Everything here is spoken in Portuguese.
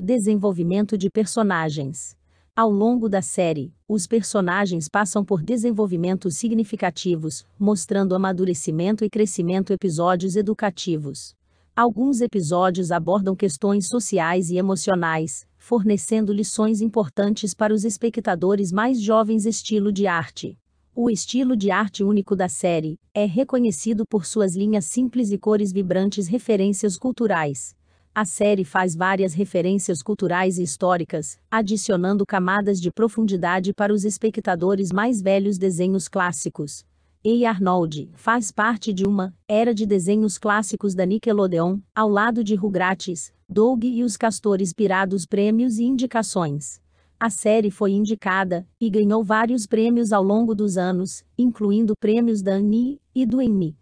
Desenvolvimento de personagens. Ao longo da série, os personagens passam por desenvolvimentos significativos, mostrando amadurecimento e crescimento episódios educativos. Alguns episódios abordam questões sociais e emocionais, fornecendo lições importantes para os espectadores mais jovens estilo de arte. O estilo de arte único da série é reconhecido por suas linhas simples e cores vibrantes referências culturais, a série faz várias referências culturais e históricas, adicionando camadas de profundidade para os espectadores mais velhos desenhos clássicos. E. Arnold faz parte de uma era de desenhos clássicos da Nickelodeon, ao lado de Rugrats, Doug e os Castores Pirados prêmios e indicações. A série foi indicada e ganhou vários prêmios ao longo dos anos, incluindo prêmios da ANI e do Emmy.